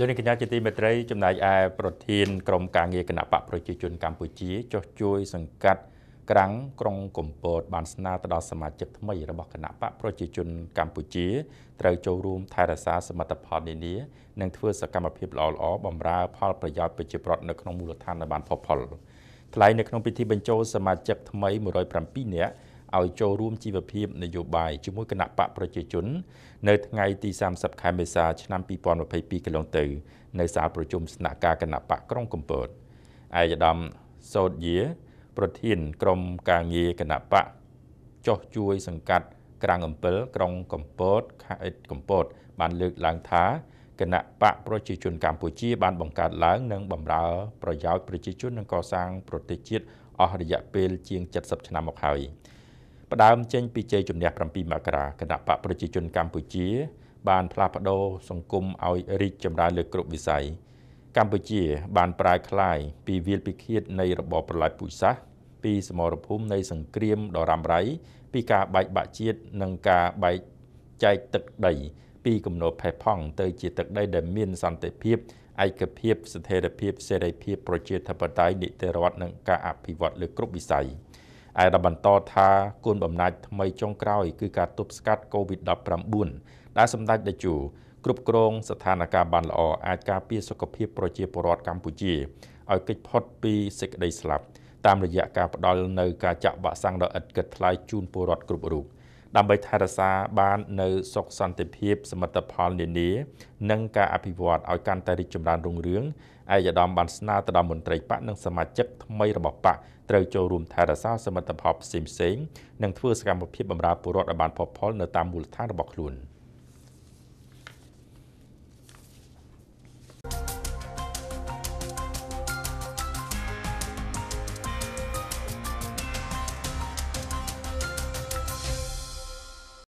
លោកនាងកញ្ញាជាទីមេត្រីចំណាយឯប្រធានក្រុមការងារគណៈបកប្រជាជនកម្ពុជាចោះជួយ សង្កាត់ក្រាំងក្រុង កំពតបានស្នើទៅដល់សមាជិកថ្មីរបស់គណៈបកប្រជាជនកម្ពុជាត្រូវចូលរួមថែរក្សាសមិទ្ធផលនានានិងធ្វើសកម្មភាពល្អៗបម្រើផលប្រយោជន៍ប្រជាប្រដ្ឋនៅក្នុងមូលដ្ឋានឲ្យបានផុសផុលថ្លែងនៅក្នុងពិធីបញ្ចូលសមាជិកថ្មី107នាក់ឲ្យចូលរួមជីវភាពនយោបាយជាមួយគណៈបកប្រជាជន នៅថ្ងៃទី30ខែមេសាឆ្នាំ2022កន្លងទៅ នៅសាលប្រជុំស្នាក់ការគណៈបកក្រុងកំពតឯកឧត្តមសោតយាប្រធានក្រុមការងារគណៈបកចោះជួយសង្កាត់ក្រាំងអំពិលក្រុងកំពតខេត្តកំពតបានលើកឡើងថាគណៈបកប្រជាជនកម្ពុជា បានបង្កើតឡើងនិងបម្រើ ប្រយោជន៍ប្រជាជននិងកសាងប្រទេសជាតិអស់រយៈពេល ជាង70ឆ្នាំមកហើយ។ផ្ដើមចេញពីជ័យជំនះ7មករាគណៈបកប្រជាជនកម្ពុជា បានផ្លាស់ប្ដូរសង្គមឲ្យរីកចម្រើនលើគ្រប់វិស័យកម្ពុជាបានប្រែក្លាយពីវាលពិឃាត នៃរបបប្រល័យពូជសាសន៍ពីសមរភូមិនៃសង្គ្រាមដ៏រ៉ាំរ៉ៃពីការបែកបាក់ជាតិនិងការបែកចែកទឹកដី ពីគំនរផេះផង់ទៅជាទឹកដីដែលមានសន្តិភាពឯកភាព ស្ថិរភាពសេរីភាពប្រជាធិបតេយ្យនីតិរដ្ឋនិងការអភិវឌ្ឍលើគ្រប់វិស័យ។ឯដល់បន្តថាគុណបំណាច់ថ្មីចុងក្រោយគឺការទប់ស្កាត់ COVID-19 ដែលសម្ដេចតេជោគ្រប់គ្រងស្ថានភាពបានល្អអាចការពារសុខភាពប្រជាពលរដ្ឋកម្ពុជាឲ្យគេចផុតពីសេចក្តីស្លាប់តាមរយៈការផ្ដល់នៅការចាក់វ៉ាក់សាំងដ៏ឥតគិតថ្លៃជូនពលរដ្ឋគ្រប់រូប។ដើម្បីថែរក្សាបាននៅសុខសន្តិភាពសមិទ្ធផលនានានិងការអភិវឌ្ឍឲ្យកាន់តែរីកចម្រើនរុងរឿងឯកឧត្តមបានស្នើទៅដល់មន្ត្រីបកនិងសមាជិកថ្មីរបស់បកត្រូវចូលរួមថែរក្សាសមិទ្ធផលផ្សេងៗនិងធ្វើសកម្មភាពបម្រើពលរដ្ឋឲ្យបានផុសផុលនៅតាមមូលដ្ឋានរបស់ខ្លួន។